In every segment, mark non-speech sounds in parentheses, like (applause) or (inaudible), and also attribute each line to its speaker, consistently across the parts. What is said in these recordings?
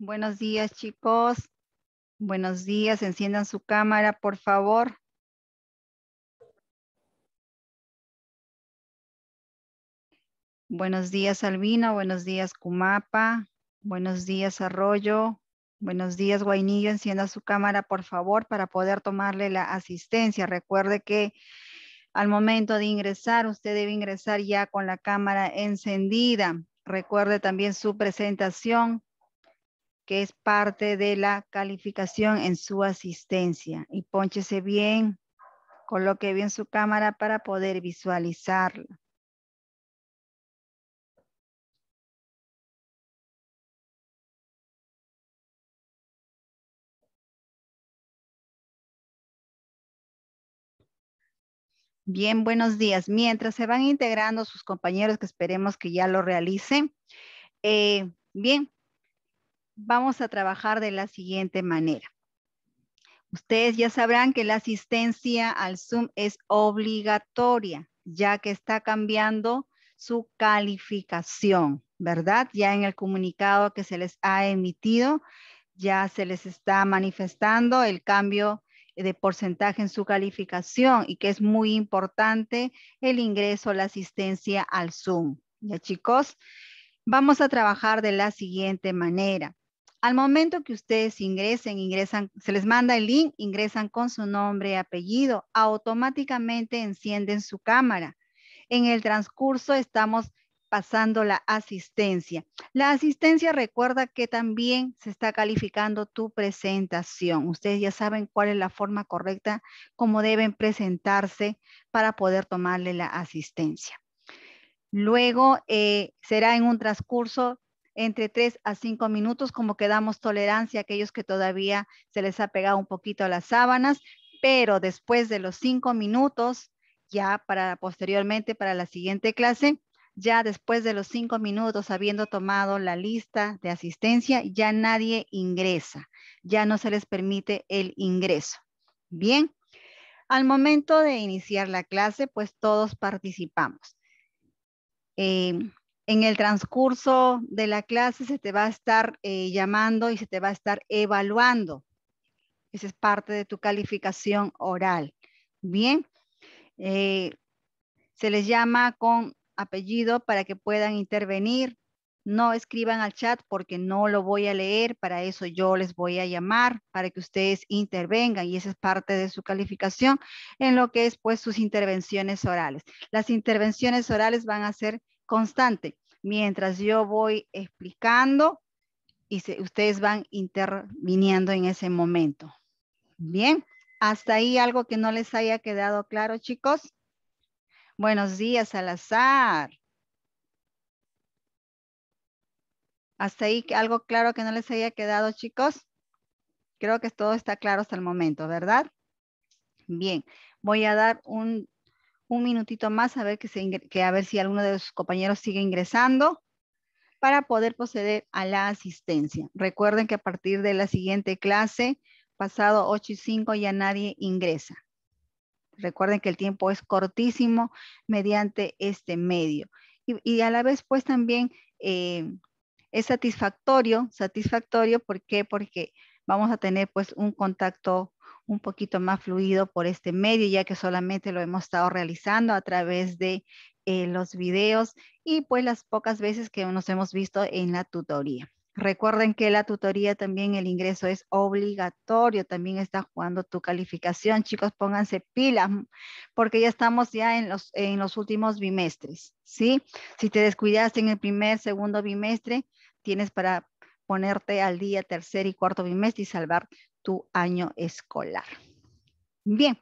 Speaker 1: Buenos días, chicos. Buenos días. Enciendan su cámara, por favor. Buenos días, Albino, Buenos días, Cumapa. Buenos días, Arroyo. Buenos días, Guainillo. Encienda su cámara, por favor, para poder tomarle la asistencia. Recuerde que al momento de ingresar, usted debe ingresar ya con la cámara encendida. Recuerde también su presentación que es parte de la calificación en su asistencia. Y ponchese bien, coloque bien su cámara para poder visualizarla. Bien, buenos días. Mientras se van integrando sus compañeros, que esperemos que ya lo realicen. Eh, bien, vamos a trabajar de la siguiente manera. Ustedes ya sabrán que la asistencia al Zoom es obligatoria, ya que está cambiando su calificación, ¿verdad? Ya en el comunicado que se les ha emitido, ya se les está manifestando el cambio de porcentaje en su calificación y que es muy importante el ingreso, a la asistencia al Zoom. Ya chicos, vamos a trabajar de la siguiente manera. Al momento que ustedes ingresen, ingresan, se les manda el link, ingresan con su nombre y apellido, automáticamente encienden su cámara. En el transcurso estamos pasando la asistencia. La asistencia recuerda que también se está calificando tu presentación. Ustedes ya saben cuál es la forma correcta, cómo deben presentarse para poder tomarle la asistencia. Luego eh, será en un transcurso entre 3 a 5 minutos, como que damos tolerancia a aquellos que todavía se les ha pegado un poquito a las sábanas, pero después de los cinco minutos, ya para posteriormente para la siguiente clase, ya después de los cinco minutos habiendo tomado la lista de asistencia, ya nadie ingresa, ya no se les permite el ingreso. Bien, al momento de iniciar la clase, pues todos participamos. Eh, en el transcurso de la clase se te va a estar eh, llamando y se te va a estar evaluando. Esa es parte de tu calificación oral. Bien, eh, se les llama con apellido para que puedan intervenir. No escriban al chat porque no lo voy a leer, para eso yo les voy a llamar para que ustedes intervengan y esa es parte de su calificación en lo que es pues sus intervenciones orales. Las intervenciones orales van a ser constante. Mientras yo voy explicando y ustedes van interviniendo en ese momento. Bien, hasta ahí algo que no les haya quedado claro, chicos. Buenos días, Salazar. Hasta ahí algo claro que no les haya quedado, chicos. Creo que todo está claro hasta el momento, ¿verdad? Bien, voy a dar un un minutito más a ver, que, se a ver si alguno de sus compañeros sigue ingresando para poder proceder a la asistencia. Recuerden que a partir de la siguiente clase, pasado 8 y 5, ya nadie ingresa. Recuerden que el tiempo es cortísimo mediante este medio. Y, a la vez, pues también eh, es satisfactorio, satisfactorio, ¿por qué? Porque vamos a tener pues un contacto un poquito más fluido por este medio, ya que solamente lo hemos estado realizando a través de eh, los videos y pues las pocas veces que nos hemos visto en la tutoría. Recuerden que la tutoría también el ingreso es obligatorio, también está jugando tu calificación. Chicos, pónganse pila, mm, porque ya estamos ya en los, en los últimos bimestres, ¿sí? Si te descuidaste en el primer, segundo bimestre, tienes para ponerte al día tercer y cuarto bimestre y salvar tu año escolar. Bien,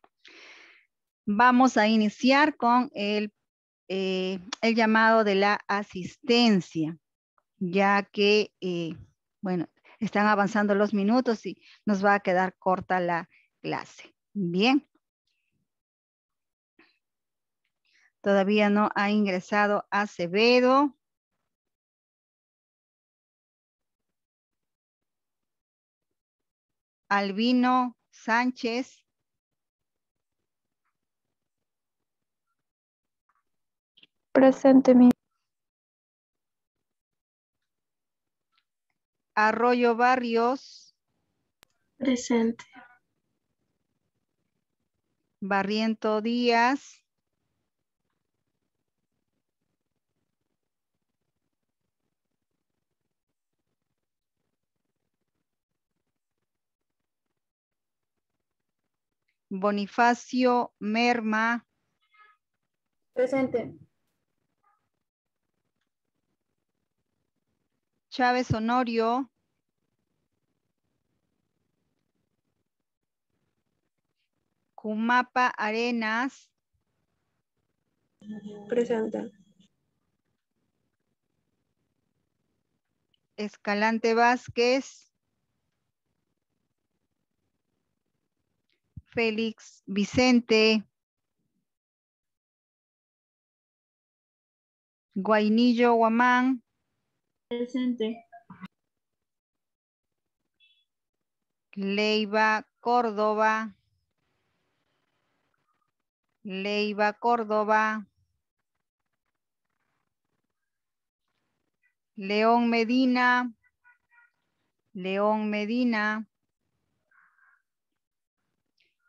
Speaker 1: vamos a iniciar con el, eh, el llamado de la asistencia, ya que, eh, bueno, están avanzando los minutos y nos va a quedar corta la clase. Bien. Todavía no ha ingresado Acevedo. Albino Sánchez. Presente, Arroyo Barrios. Presente. Barriento Díaz. Bonifacio Merma. Presente. Chávez Honorio. Cumapa Arenas. Presente. Escalante Vázquez. Félix Vicente. Guainillo Guamán. Presente. Leiva Córdoba. Leiva Córdoba. León Medina. León Medina.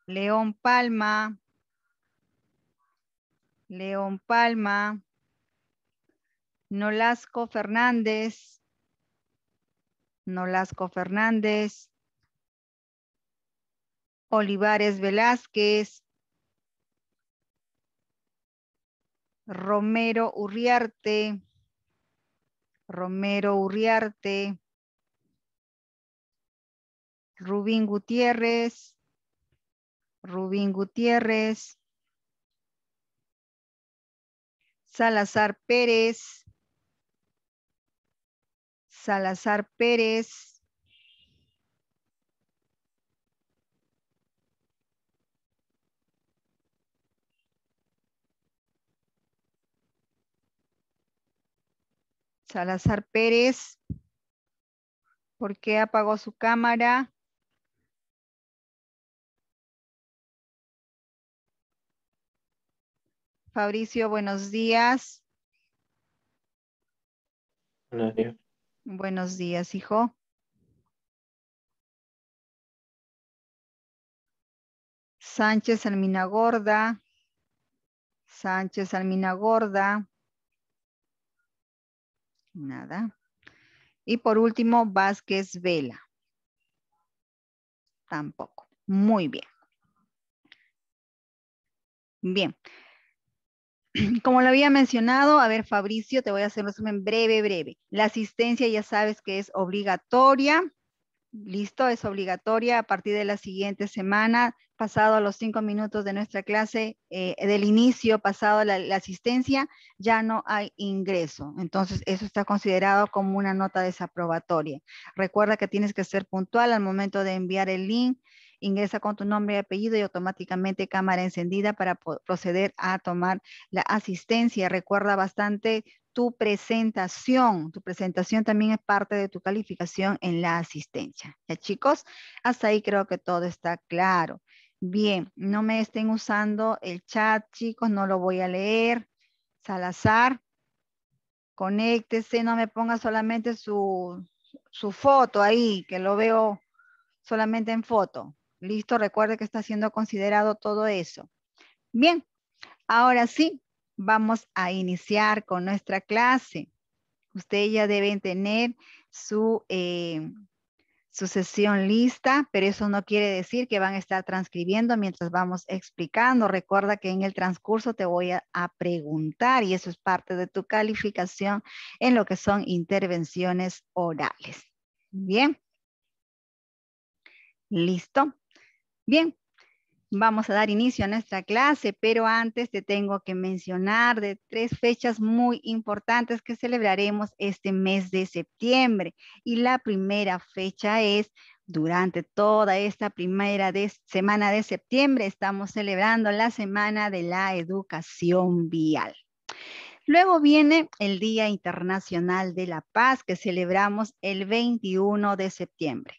Speaker 1: León Palma. León Palma. Nolasco Fernández. Nolasco Fernández. Olivares Velázquez. Romero Urriarte. Romero Urriarte. Rubín Gutiérrez. Rubín Gutiérrez, Salazar Pérez, Salazar Pérez, Salazar Pérez, ¿por qué apagó su cámara? Fabricio, buenos días. Buenos días. Buenos días, hijo. Sánchez Alminagorda. Sánchez Alminagorda. Nada. Y por último, Vázquez Vela. Tampoco. Muy bien. Bien. (clears throat) Como lo había mencionado, a ver Fabricio, te voy a hacer un resumen breve, breve. La asistencia ya sabes que es obligatoria, listo, es obligatoria a partir de la siguiente semana, pasado los cinco minutos de nuestra clase, eh, del inicio, pasado la, la, asistencia, ya no hay ingreso. Entonces, eso está considerado como una nota desaprobatoria. Recuerda que tienes que ser puntual al momento de enviar el link Ingresa con tu nombre y apellido y automáticamente cámara encendida para proceder a tomar la asistencia. Recuerda bastante tu presentación. Tu presentación también es parte de tu calificación en la asistencia. Ya chicos, hasta ahí creo que todo está claro. Bien, no me estén usando el chat, chicos, no lo voy a leer. Salazar, conéctese, no me ponga solamente su, su foto ahí, que lo veo solamente en foto. Listo, recuerde que está siendo considerado todo eso. Bien, ahora sí, vamos a iniciar con nuestra clase. Ustedes ya deben tener su, eh, su sesión lista, pero eso no quiere decir que van a estar transcribiendo mientras vamos explicando. Recuerda que en el transcurso te voy a preguntar y eso es parte de tu calificación en lo que son intervenciones orales. Bien. Listo. Bien, vamos a dar inicio a nuestra clase, pero antes te tengo que mencionar de tres fechas muy importantes que celebraremos este mes de septiembre. Y la primera fecha es durante toda esta primera semana de septiembre estamos celebrando la Semana de la Educación Vial. Luego viene el Día Internacional de la Paz que celebramos el 21 de septiembre.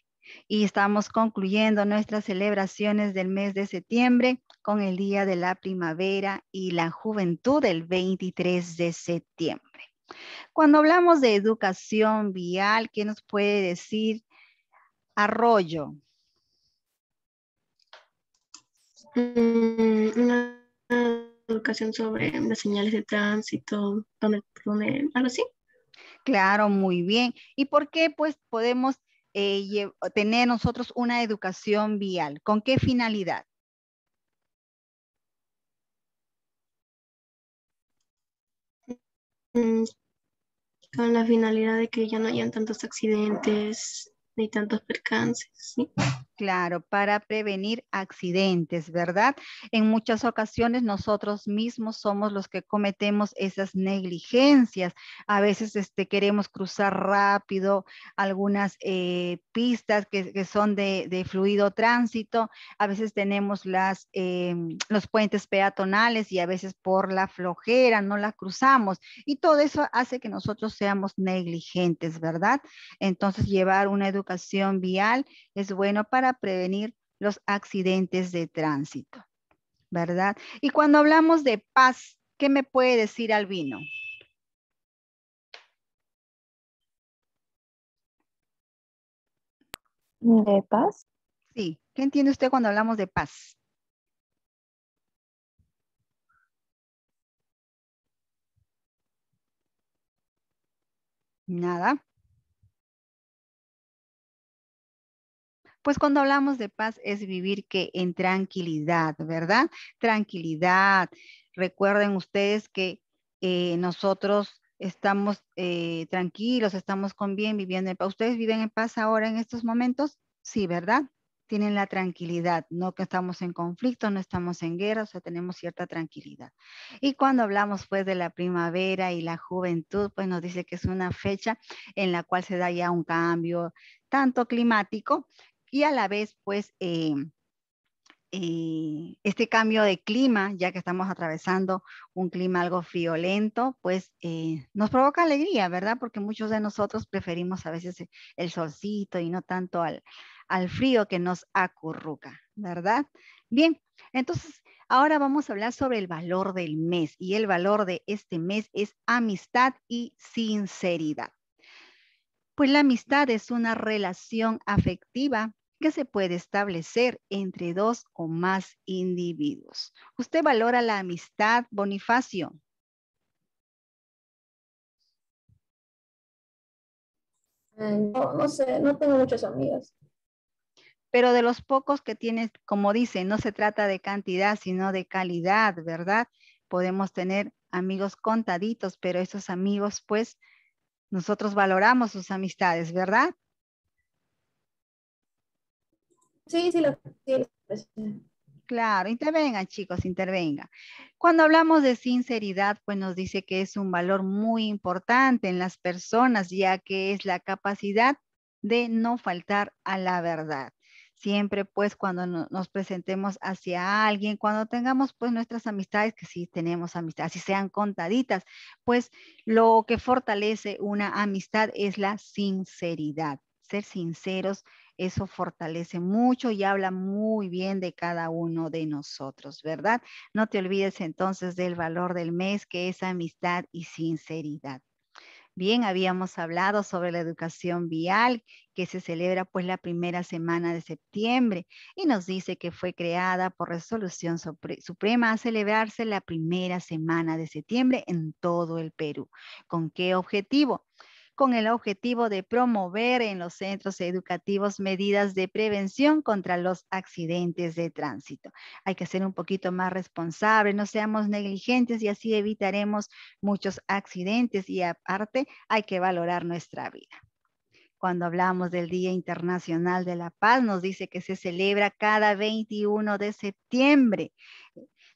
Speaker 1: Y estamos concluyendo nuestras celebraciones del mes de septiembre con el Día de la Primavera y la Juventud del 23 de septiembre. Cuando hablamos de educación vial, ¿qué nos puede decir Arroyo? Mm, una educación sobre las señales de tránsito, donde, así. Claro, muy bien. ¿Y por qué pues podemos eh, tener nosotros una educación vial? ¿Con qué finalidad? Mm, con la finalidad de que ya no hayan tantos accidentes ni tantos percances, ¿sí? Claro, para prevenir accidentes, ¿verdad? En muchas ocasiones nosotros mismos somos los que cometemos esas negligencias. A veces este, queremos cruzar rápido algunas eh, pistas que, son de, fluido tránsito. A veces tenemos las, eh, los puentes peatonales y a veces por la flojera no la cruzamos. Y todo eso hace que nosotros seamos negligentes, ¿verdad? Entonces llevar una educación vial es bueno para prevenir los accidentes de tránsito, ¿verdad? Y cuando hablamos de paz, ¿qué me puede decir Albino? ¿De paz? Sí. ¿Qué entiende usted cuando hablamos de paz? Nada. Pues cuando hablamos de paz es vivir que en tranquilidad, ¿verdad? Tranquilidad. Recuerden ustedes que eh, nosotros estamos eh, tranquilos, estamos con bien, viviendo en paz. ¿Ustedes viven en paz ahora en estos momentos? Sí, ¿verdad? Tienen la tranquilidad, no que estamos en conflicto, no estamos en guerra, o sea, tenemos cierta tranquilidad. Y cuando hablamos pues de la primavera y la juventud, pues nos dice que es una fecha en la cual se da ya un cambio tanto climático y a la vez, pues, eh, eh, este cambio de clima, ya que estamos atravesando un clima algo friolento, pues eh, nos provoca alegría, ¿verdad? Porque muchos de nosotros preferimos a veces el solcito y no tanto al, al frío que nos acurruca, ¿verdad? Bien, entonces ahora vamos a hablar sobre el valor del mes y el valor de este mes es amistad y sinceridad. Pues la amistad es una relación afectiva que se puede establecer entre dos o más individuos. ¿Usted valora la amistad, Bonifacio?
Speaker 2: Eh, no, no sé, no tengo muchas amigas.
Speaker 1: Pero de los pocos que tienes, como dice, no se trata de cantidad, sino de calidad, ¿verdad? Podemos tener amigos contaditos, pero esos amigos, pues, nosotros valoramos sus amistades, ¿verdad? Sí, sí, lo Claro, intervengan chicos, intervengan. Cuando hablamos de sinceridad, pues nos dice que es un valor muy importante en las personas, ya que es la capacidad de no faltar a la verdad. Siempre pues cuando nos presentemos hacia alguien, cuando tengamos pues nuestras amistades, que sí tenemos amistades, si sean contaditas, pues lo que fortalece una amistad es la sinceridad, ser sinceros eso fortalece mucho y habla muy bien de cada uno de nosotros, ¿verdad? No te olvides entonces del valor del mes, que es amistad y sinceridad. Bien, habíamos hablado sobre la educación vial que se celebra pues la primera semana de septiembre y nos dice que fue creada por resolución suprema a celebrarse la primera semana de septiembre en todo el Perú. ¿Con qué objetivo? con el objetivo de promover en los centros educativos medidas de prevención contra los accidentes de tránsito. Hay que ser un poquito más responsables, no seamos negligentes y así evitaremos muchos accidentes y aparte hay que valorar nuestra vida cuando hablamos del Día Internacional de la Paz, nos dice que se celebra cada 21 de septiembre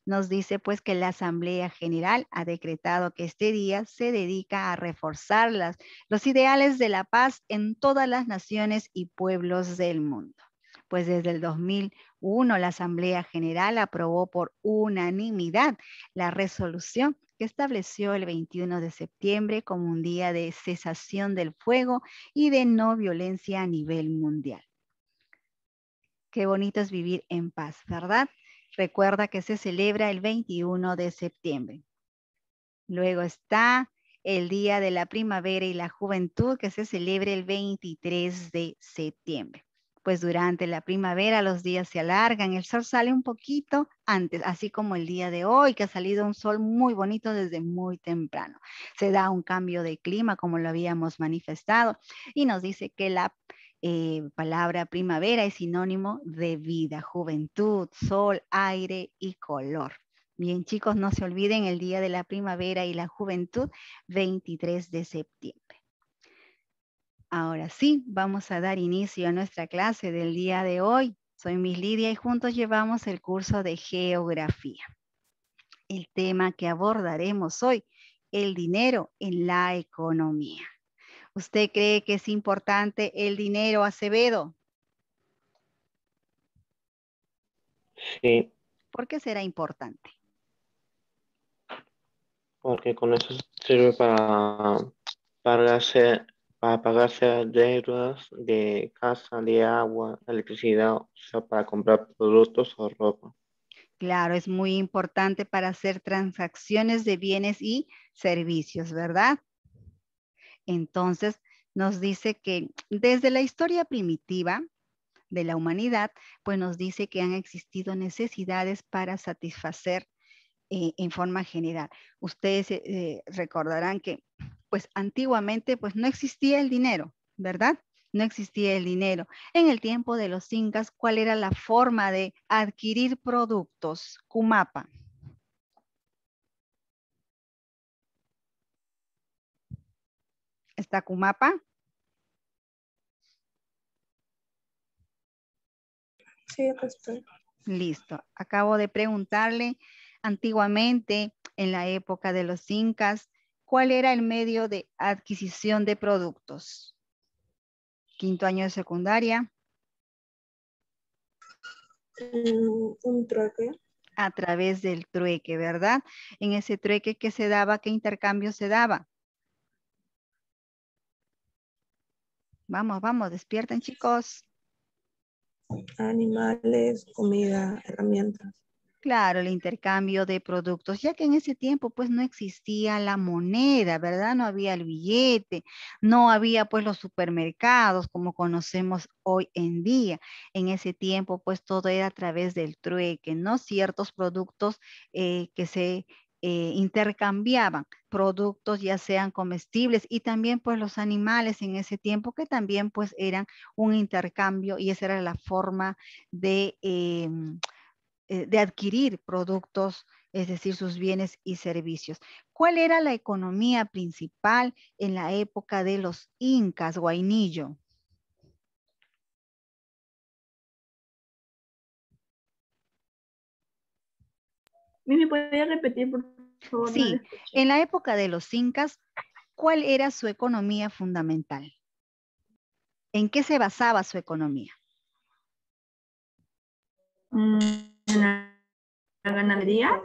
Speaker 1: nos dice pues que la Asamblea General ha decretado que este día se dedica a reforzar los ideales de la paz en todas las naciones y pueblos del mundo. Pues desde el 2001 la Asamblea General aprobó por unanimidad la resolución que estableció el 21 de septiembre como un día de cesación del fuego y de no violencia a nivel mundial. Qué bonito es vivir en paz, ¿verdad? Recuerda que se celebra el 21 de septiembre. Luego está el Día de la Primavera y la Juventud que se celebra el 23 de septiembre. Pues durante la primavera los días se alargan, el sol sale un poquito antes, así como el día de hoy, que ha salido un sol muy bonito desde muy temprano. Se da un cambio de clima, como lo habíamos manifestado, y nos dice que la eh, palabra primavera es sinónimo de vida, juventud, sol, aire y color. Bien chicos, no se olviden el Día de la Primavera y la Juventud, 23 de septiembre. Ahora sí, vamos a dar inicio a nuestra clase del día de hoy. Soy Miss Lidia y juntos llevamos el curso de Geografía. El tema que abordaremos hoy, el dinero en la economía. ¿Usted cree que es importante el dinero, Acevedo? Sí. ¿Por qué será importante? Porque con eso sirve para pagarse, para pagarse deudas de casa, de agua, electricidad, o sea, para comprar productos o ropa. Claro, es muy importante para hacer transacciones de bienes y servicios, ¿verdad? Entonces, nos dice que desde la historia primitiva de la humanidad, pues nos dice que han existido necesidades para satisfacer eh, en forma general. Ustedes eh, eh, recordarán que, pues antiguamente, pues no existía el dinero, ¿verdad? No existía el dinero. En el tiempo de los incas, ¿cuál era la forma de adquirir productos? Cumapa, ¿Está Kumapa? Sí, acá estoy. Listo. Acabo de preguntarle antiguamente, en la época de los incas, ¿cuál era el medio de adquisición de productos? Quinto año de secundaria. Mm, un trueque. A través del trueque, ¿verdad? En ese trueque que se daba, ¿qué intercambio se daba? Vamos, vamos, despierten chicos. Animales, comida, herramientas. Claro, el intercambio de productos, ya que en ese tiempo pues no existía la moneda, ¿verdad? No había el billete, no había pues los supermercados como conocemos hoy en día. En ese tiempo pues todo era a través del trueque, ¿no? Ciertos productos eh, que se eh, intercambiaban productos, ya sean comestibles y también pues los animales en ese tiempo que también pues eran un intercambio y esa era la forma de, em, eh, de adquirir productos, es decir, sus bienes y servicios. ¿Cuál era la economía principal en la época de los incas, Guainillo? ¿Me podría repetir, por favor? Sí, en la época de los incas, ¿cuál era su economía fundamental? ¿En qué se basaba su economía? Mm, la ganadería,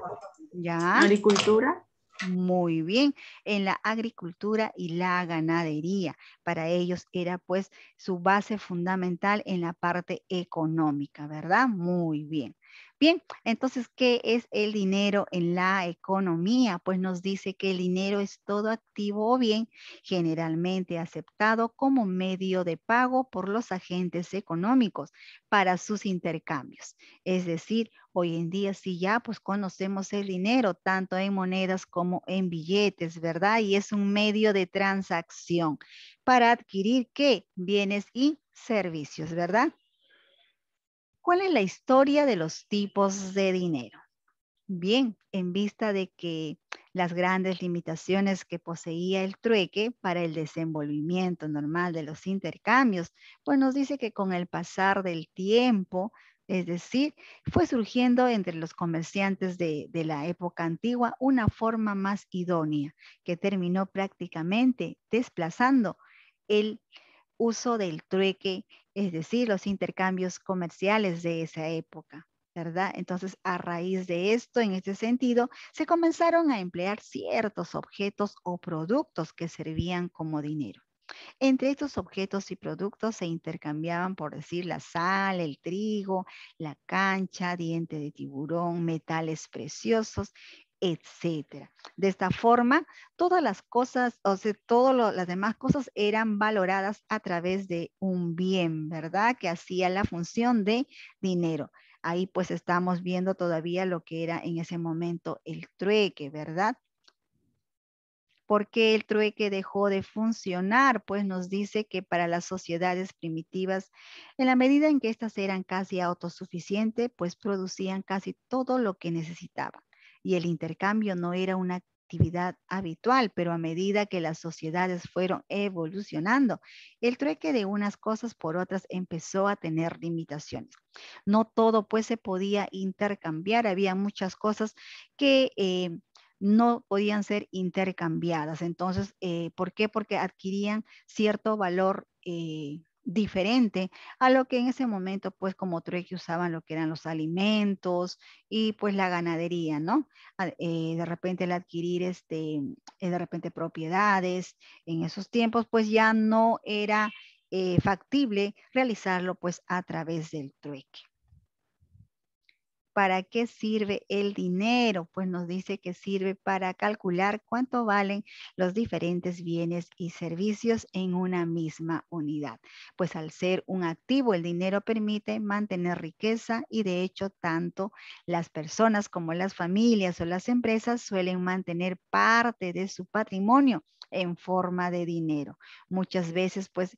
Speaker 1: ¿Ya? agricultura. Muy bien, en la agricultura y la ganadería. Para ellos era pues su base fundamental en la parte económica, ¿verdad? Muy bien. Bien, entonces, ¿qué es el dinero en la economía? Pues nos dice que el dinero es todo activo o bien generalmente aceptado como medio de pago por los agentes económicos para sus intercambios. Es decir, hoy en día sí ya pues conocemos el dinero tanto en monedas como en billetes, ¿verdad? Y es un medio de transacción para adquirir qué? Bienes y servicios, ¿verdad? ¿Cuál es la historia de los tipos de dinero? Bien, en vista de que las grandes limitaciones que poseía el trueque para el desenvolvimiento normal de los intercambios, pues nos dice que con el pasar del tiempo, es decir, fue surgiendo entre los comerciantes de, de, la época antigua una forma más idónea que terminó prácticamente desplazando el uso del trueque es decir, los intercambios comerciales de esa época. ¿verdad? Entonces, a raíz de esto, en este sentido, se comenzaron a emplear ciertos objetos o productos que servían como dinero. Entre estos objetos y productos se intercambiaban, por decir, la sal, el trigo, la cancha, diente de tiburón, metales preciosos etcétera. De esta forma, todas las cosas, o sea, todas las demás cosas eran valoradas a través de un bien, ¿verdad? Que hacía la función de dinero. Ahí pues estamos viendo todavía lo que era en ese momento el trueque, ¿verdad? ¿Por qué el trueque dejó de funcionar? Pues nos dice que para las sociedades primitivas, en la medida en que éstas eran casi autosuficientes, pues producían casi todo lo que necesitaban y el intercambio no era una actividad habitual, pero a medida que las sociedades fueron evolucionando, el trueque de unas cosas por otras empezó a tener limitaciones. No todo pues se podía intercambiar, había muchas cosas que... Eh, no podían ser intercambiadas. Entonces, eh, ¿por qué? Porque adquirían cierto valor eh, diferente a lo que en ese momento, pues como trueque usaban lo que eran los alimentos y pues la ganadería, ¿no? Ah, eh, de repente el adquirir este, eh, de repente propiedades, en esos tiempos pues ya no era eh, factible realizarlo pues a través del trueque. ¿para qué sirve el dinero? Pues nos dice que sirve para calcular cuánto valen los diferentes bienes y servicios en una misma unidad. Pues al ser un activo, el dinero permite mantener riqueza y de hecho tanto las personas como las familias o las empresas suelen mantener parte de su patrimonio en forma de dinero. Muchas veces pues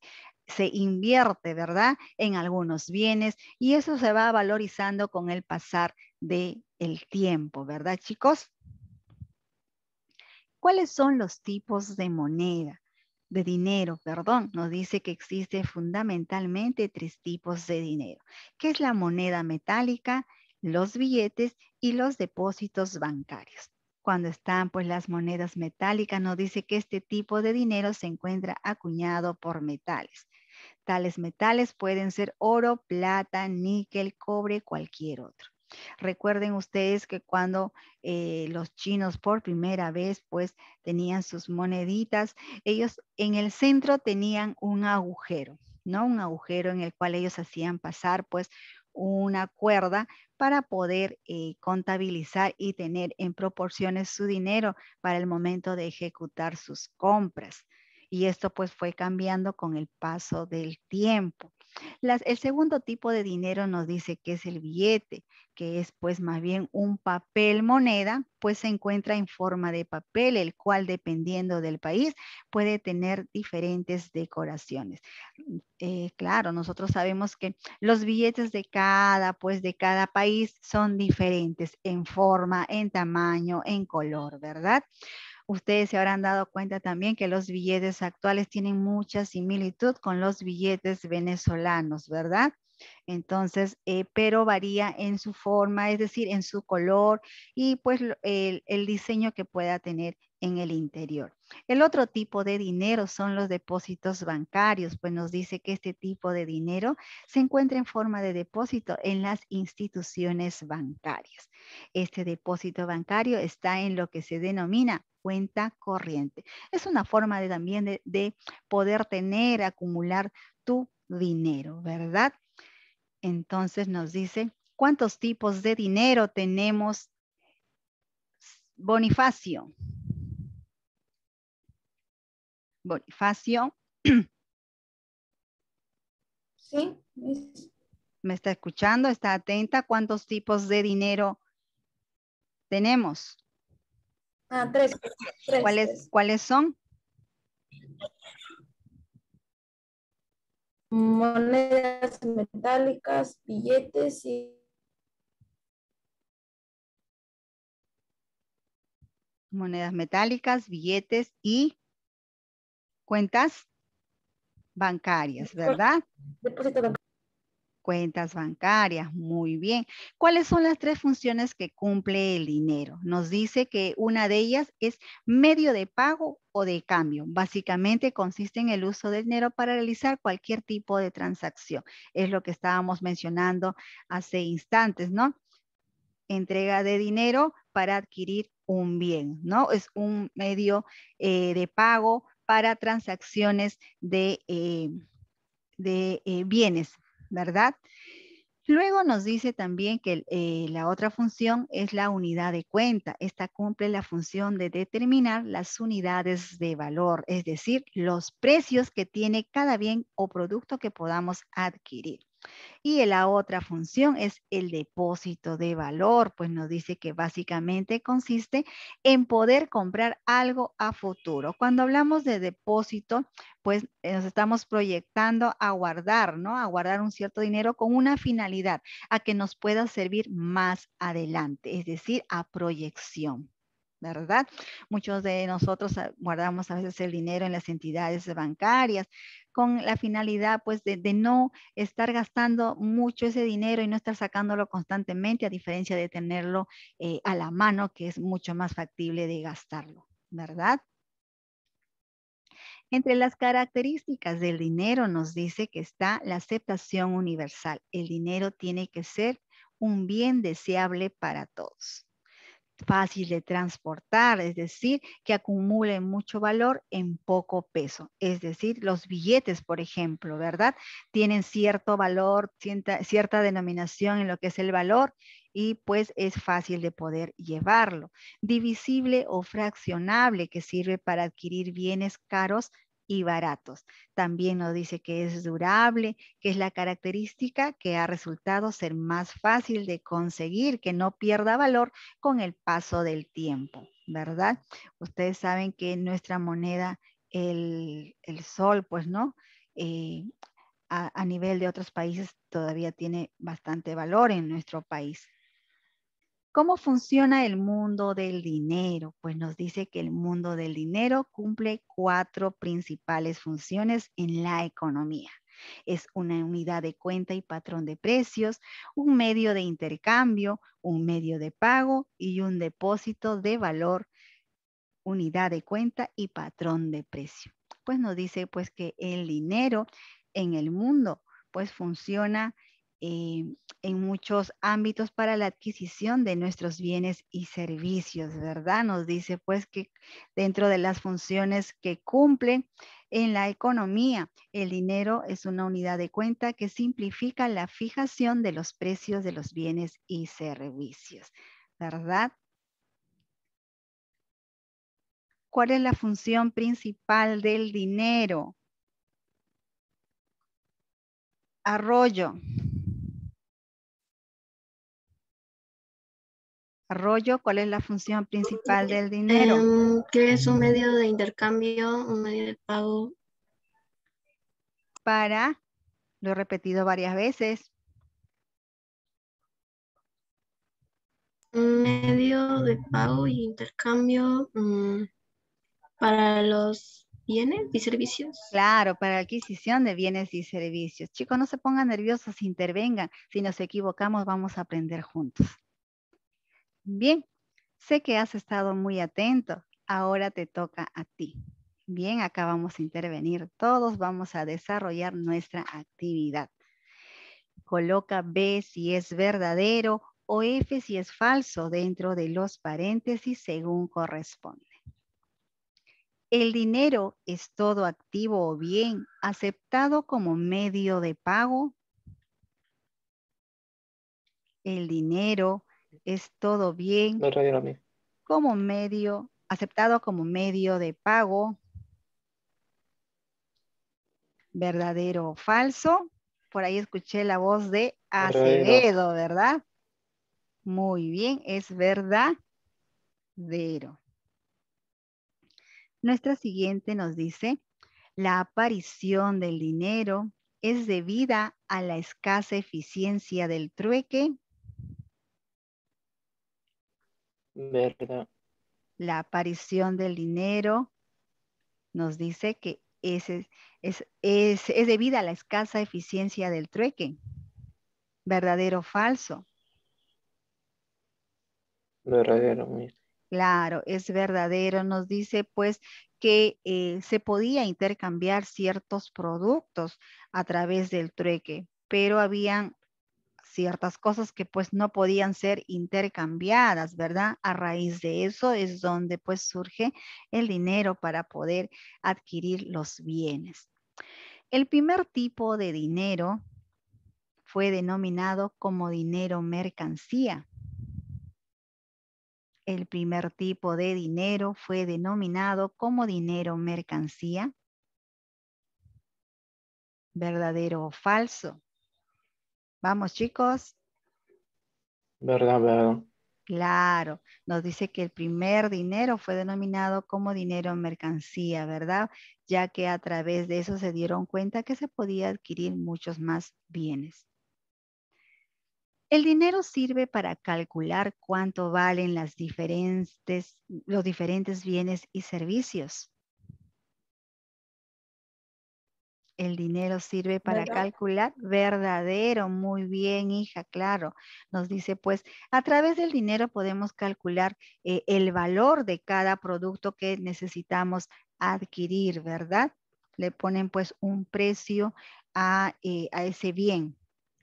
Speaker 1: se invierte, ¿verdad?, en algunos bienes y eso se va valorizando con el pasar del el tiempo, ¿verdad, chicos? ¿Cuáles son los tipos de moneda? de dinero, perdón, nos dice que existe fundamentalmente tres tipos de dinero, que es la moneda metálica, los billetes y los depósitos bancarios. Cuando están pues las monedas metálicas, nos dice que este tipo de dinero se encuentra acuñado por metales. Tales metales pueden ser oro, plata, níquel, cobre, cualquier otro. Recuerden ustedes que cuando eh, los chinos por primera vez pues tenían sus moneditas, ellos en el centro tenían un agujero, ¿no? Un agujero en el cual ellos hacían pasar pues una cuerda para poder eh, contabilizar y tener en proporciones su dinero para el momento de ejecutar sus compras y esto pues fue cambiando con el paso del tiempo. el segundo tipo de dinero nos dice que es el billete, que es pues más bien un papel moneda, pues se encuentra en forma de papel, el cual dependiendo del país puede tener diferentes decoraciones. Eh, claro, nosotros sabemos que los billetes de cada, pues de cada país son diferentes en forma, en tamaño, en color, ¿verdad? Ustedes se habrán dado cuenta también que los billetes actuales tienen mucha similitud con los billetes venezolanos, ¿verdad? Entonces, eh, pero varía en su forma, es decir, en su color y pues el, el diseño que pueda tener en el interior. El otro tipo de dinero son los depósitos bancarios, pues nos dice que este tipo de dinero se encuentra en forma de depósito en las instituciones bancarias. Este depósito bancario está en lo que se denomina cuenta corriente. Es una forma de, también de, de poder tener, acumular tu dinero, ¿verdad? Entonces nos dice, ¿cuántos tipos de dinero tenemos, Bonifacio? Bonifacio. Sí. ¿Me está escuchando? ¿Está atenta? ¿Cuántos tipos de dinero tenemos? Ah, tres. ¿Cuáles, ¿Cuáles son? Monedas metálicas, billetes y... Monedas metálicas, billetes y cuentas bancarias, ¿verdad? Depósito Cuentas bancarias, muy bien. ¿Cuáles son las tres funciones que cumple el dinero? Nos dice que una de ellas es medio de pago o de cambio. Básicamente consiste en el uso del dinero para realizar cualquier tipo de transacción. Es lo que estábamos mencionando hace instantes, ¿no? Entrega de dinero para adquirir un bien, ¿no? Es un medio eh, de pago para transacciones de, eh, de eh, bienes, ¿verdad? Luego nos dice también que eh, la otra función es la unidad de cuenta. Esta cumple la función de determinar las unidades de valor, es decir, los precios que tiene cada bien o producto que podamos adquirir. Y la otra función es el depósito de valor, pues nos dice que básicamente consiste en poder comprar algo a futuro. Cuando hablamos de depósito, pues eh, nos estamos proyectando a guardar, ¿no? A guardar un cierto dinero con una finalidad, a que nos pueda servir más adelante, es decir, a proyección. ¿verdad? Muchos de nosotros ah, guardamos a veces el dinero en las entidades bancarias con la finalidad pues de, no estar gastando mucho ese dinero y no estar sacándolo constantemente a diferencia de tenerlo eh, a la mano que es mucho más factible de gastarlo, ¿verdad? Entre las características del dinero nos dice que está la aceptación universal. El dinero tiene que ser un bien deseable para todos fácil de transportar, es decir, que acumule mucho valor en poco peso. Es decir, los billetes, por ejemplo, ¿verdad? Tienen cierto valor, cierta, cierta denominación en lo que es el valor y pues es fácil de poder llevarlo. Divisible o fraccionable, que sirve para adquirir bienes caros y baratos. También nos dice que es durable, que es la característica que ha resultado ser más fácil de conseguir, que no pierda valor con el paso del tiempo, ¿verdad? Ustedes saben que nuestra moneda, el, el sol, pues no, eh, a nivel de otros países todavía tiene bastante valor en nuestro país, ¿Cómo funciona el mundo del dinero? Pues nos dice que el mundo del dinero cumple cuatro principales funciones en la economía. Es una unidad de cuenta y patrón de precios, un medio de intercambio, un medio de pago y un depósito de valor, unidad de cuenta y patrón de precio. Pues nos dice pues que el dinero en el mundo pues funciona Em, en muchos ámbitos para la adquisición de nuestros bienes y servicios, ¿verdad? Nos dice pues que dentro de las funciones que cumple en la economía, el dinero es una unidad de cuenta que simplifica la fijación de los precios de los bienes y servicios, ¿verdad? ¿Cuál es la función principal del dinero? Arroyo. Arroyo, ¿cuál es la función principal del dinero? Em, que es un medio de intercambio, un medio de pago. Para, lo he repetido varias veces. Un medio de pago y intercambio mm, para los bienes y servicios. Claro, para la adquisición de bienes y servicios. Chicos, no se pongan nerviosos, intervengan. Si nos equivocamos, vamos a aprender juntos. Bien, sé que has estado muy atento. Ahora te toca a ti. Bien, acá vamos a intervenir. Todos vamos a desarrollar nuestra actividad. Coloca B si es verdadero o F si es falso dentro de los paréntesis según corresponde. El dinero es todo activo o bien aceptado como medio de pago. El dinero es todo bien. como medio, aceptado como medio de pago. Verdadero o falso. Por ahí escuché la voz de Acevedo, ¿verdad? Muy bien, es verdadero. Nuestra siguiente nos dice, la aparición del dinero es debida a la escasa eficiencia del trueque Verdad. La aparición del dinero nos dice que ese, es, es, es debida a la escasa eficiencia del trueque. ¿Verdadero o falso? Verdadero, Claro, es verdadero. Nos dice pues que eh, se podía intercambiar ciertos productos a través del trueque, pero habían ciertas cosas que pues no podían ser intercambiadas, ¿verdad? A raíz de eso es donde pues surge el dinero para poder adquirir los bienes. El primer tipo de dinero fue denominado como dinero mercancía. El primer tipo de dinero fue denominado como dinero mercancía. ¿Verdadero o falso? Vamos, chicos. Verdad, verdad. Claro, nos dice que el primer dinero fue denominado como dinero mercancía, ¿verdad? Ya que a través de eso se dieron cuenta que se podía adquirir muchos más bienes. El dinero sirve para calcular cuánto valen los diferentes bienes y servicios. El dinero sirve para calcular verdadero. Muy bien, hija, claro. Nos dice, pues, a través del dinero podemos calcular eh, el valor de cada producto que necesitamos adquirir, ¿verdad? Le ponen pues un precio a, eh, ese bien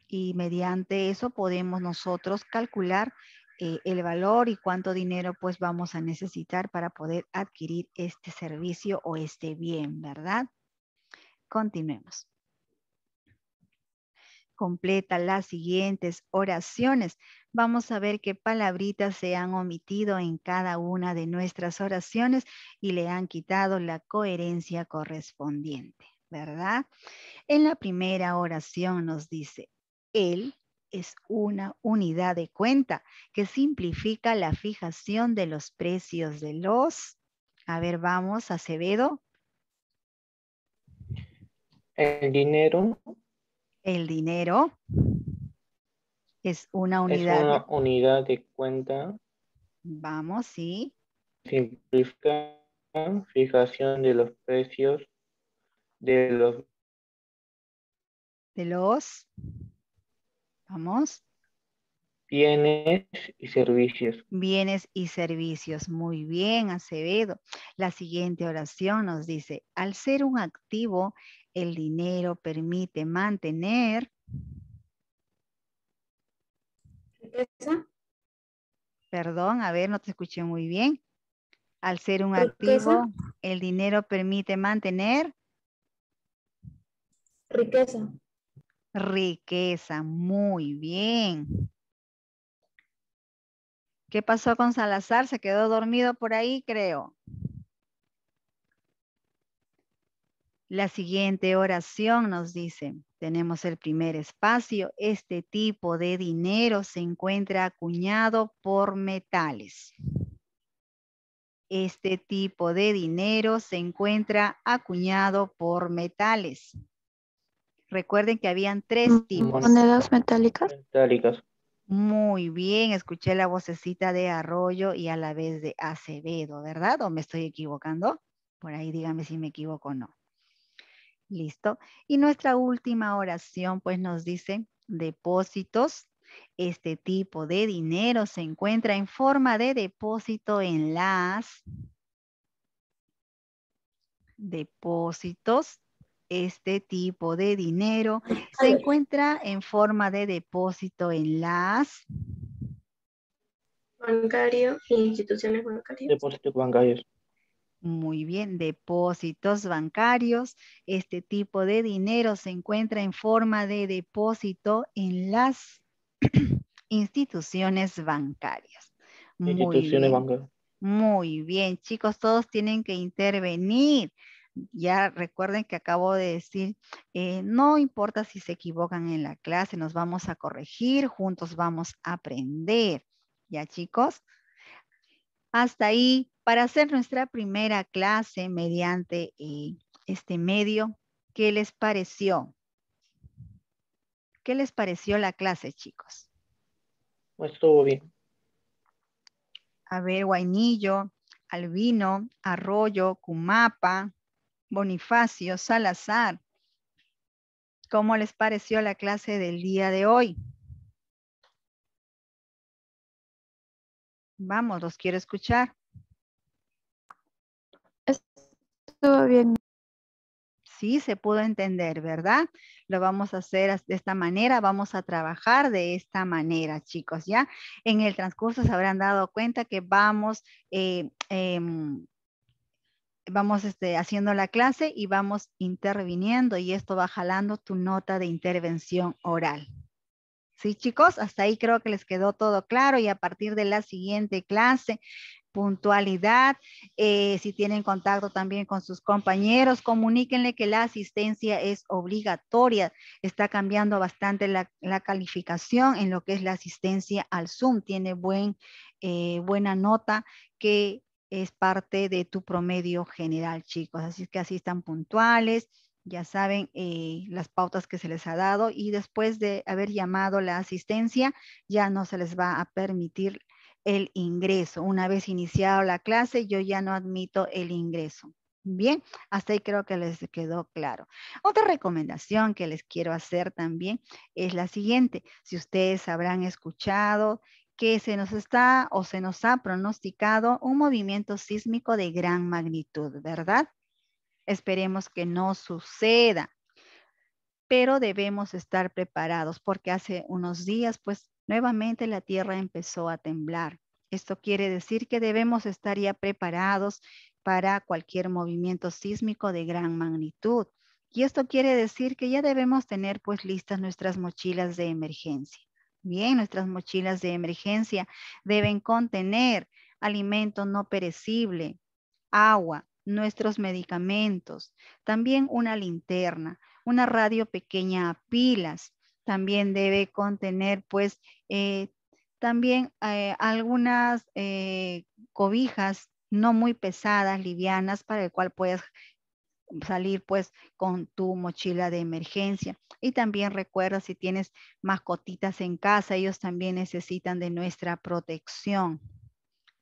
Speaker 1: y mediante eso podemos nosotros calcular eh, el valor y cuánto dinero pues vamos a necesitar para poder adquirir este servicio o este bien, ¿verdad? Continuemos. Completa las siguientes oraciones. Vamos a ver qué palabritas se han omitido en cada una de nuestras oraciones y le han quitado la coherencia correspondiente, ¿verdad? En la primera oración nos dice, Él es una unidad de cuenta que simplifica la fijación de los precios de los... A ver, vamos, Acevedo. El dinero. El dinero es una unidad. Es una unidad de cuenta. Vamos, sí. Simplificación fijación de los precios de los. De los. Vamos. Bienes y servicios. Bienes y servicios. Muy bien, Acevedo. La siguiente oración nos dice, al ser un activo, el dinero permite mantener. ¿Riqueza? Perdón, a ver, no te escuché muy bien. Al ser un activo, el dinero permite mantener. Riqueza. Riqueza, muy bien. ¿Qué pasó con Salazar? Se quedó dormido por ahí, creo. La siguiente oración nos dice, tenemos el primer espacio, este tipo de dinero se encuentra acuñado por metales. Este tipo de dinero se encuentra acuñado por metales. Recuerden que habían tres tipos. ¿Monedas metálicas? Muy bien, escuché la vocecita de Arroyo y a la vez de Acevedo, ¿verdad? ¿O me estoy equivocando? Por ahí dígame si me equivoco o no. Listo. Y nuestra última oración pues nos dice depósitos. Este tipo de dinero se encuentra en forma de depósito en las depósitos. Este tipo de dinero se encuentra en forma de depósito en las bancario, instituciones bancarias. Depósitos bancarios. Muy bien, depósitos bancarios. Este tipo de dinero se encuentra en forma de depósito en las (clears throat) instituciones bancarias. Muy instituciones bien. bancarias. Muy bien, chicos, todos tienen que intervenir. Ya recuerden que acabo de decir, eh, no importa si se equivocan en la clase, nos vamos a corregir, juntos vamos a aprender. ¿Ya, chicos? Hasta ahí para hacer nuestra primera clase mediante eh, este medio. ¿Qué les pareció? ¿Qué les pareció la clase, chicos? Pues, estuvo bien. A ver, Guainillo, Albino, Arroyo, Cumapa, Bonifacio, Salazar. ¿Cómo les pareció la clase del día de hoy? Vamos, los quiero escuchar. estuvo bien. Sí, se pudo entender, ¿verdad? Lo vamos a hacer de esta manera, vamos a trabajar de esta manera, chicos, ¿ya? En el transcurso se habrán dado cuenta que vamos... Eh, em, vamos este, haciendo la clase y vamos interviniendo y esto va jalando tu nota de intervención oral. Sí, chicos, hasta ahí creo que les quedó todo claro y a partir de la siguiente clase puntualidad. Eh, si tienen contacto también con sus compañeros, comuníquenle que la asistencia es obligatoria. Está cambiando bastante la, calificación en lo que es la asistencia al Zoom. Tiene buen, eh, buena nota que es parte de tu promedio general, chicos. Así que están puntuales ya saben eh, las pautas que se les ha dado y después de haber llamado la asistencia ya no se les va a permitir el ingreso. Una vez iniciado la clase, yo ya no admito el ingreso. Bien, hasta ahí creo que les quedó claro. Otra recomendación que les quiero hacer también es la siguiente. Si ustedes habrán escuchado que se nos está o se nos ha pronosticado un movimiento sísmico de gran magnitud, ¿verdad? Esperemos que no suceda, pero debemos estar preparados porque hace unos días pues Nuevamente la tierra empezó a temblar. Esto quiere decir que debemos estar ya preparados para cualquier movimiento sísmico de gran magnitud. Y esto quiere decir que ya debemos tener pues listas nuestras mochilas de emergencia. Bien, nuestras mochilas de emergencia deben contener alimento no perecible, agua, nuestros medicamentos, también una linterna, una radio pequeña a pilas, también debe contener pues eh, también eh, algunas eh, cobijas no muy pesadas, livianas, para el cual puedes salir pues con tu mochila de emergencia. Y también recuerda si tienes mascotitas en casa, ellos también necesitan de nuestra protección.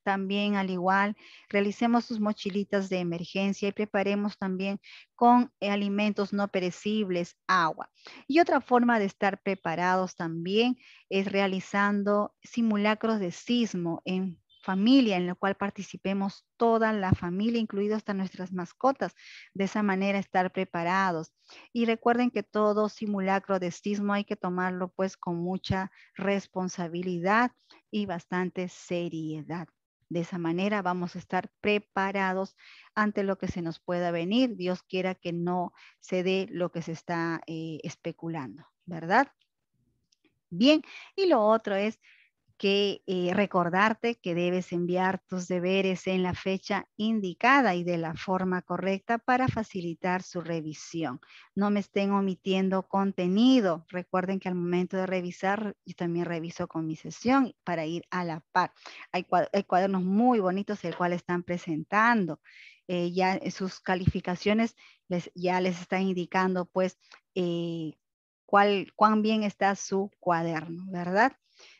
Speaker 1: También al igual, realicemos sus mochilitas de emergencia y preparemos también con eh, alimentos no perecibles, agua. Y otra forma de estar preparados también es realizando simulacros de sismo en familia en la cual participemos toda la familia, incluidos hasta nuestras mascotas. De esa manera estar preparados. Y recuerden que todo simulacro de sismo hay que tomarlo pues con mucha responsabilidad y bastante seriedad. De esa manera vamos a estar preparados ante lo que se nos pueda venir. Dios quiera que no se dé lo que se está eh, especulando, ¿verdad? Bien, y lo otro es que eh, recordarte que debes enviar tus deberes en la fecha indicada y de la forma correcta para facilitar su revisión. No me estén omitiendo contenido. Recuerden que al momento de revisar, yo también reviso con mi sesión para ir a la par. Hay, cuadernos muy bonitos el cual están presentando. Eh, ya eh, sus calificaciones les, ya les están indicando pues cuál, cuán bien está su cuaderno, ¿verdad?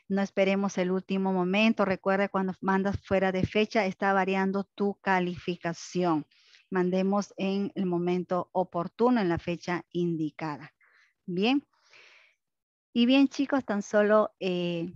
Speaker 1: No esperemos el último momento. Recuerda cuando mandas fuera de fecha, está variando tu calificación. Mandemos en el momento oportuno, en la fecha indicada. Bien. Y bien, chicos, tan solo eh,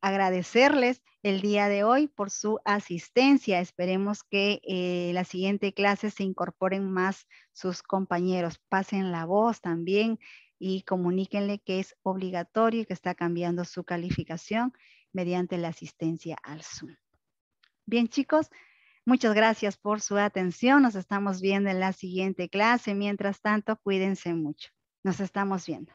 Speaker 1: agradecerles el día de hoy por su asistencia. Esperemos que eh, la siguiente clase se incorporen más sus compañeros. Pasen la voz también y comuníquenle que es obligatorio y que está cambiando su calificación mediante la asistencia al Zoom. Bien, chicos, muchas gracias por su atención. Nos estamos viendo en la siguiente clase. Mientras tanto, cuídense mucho. Nos estamos viendo.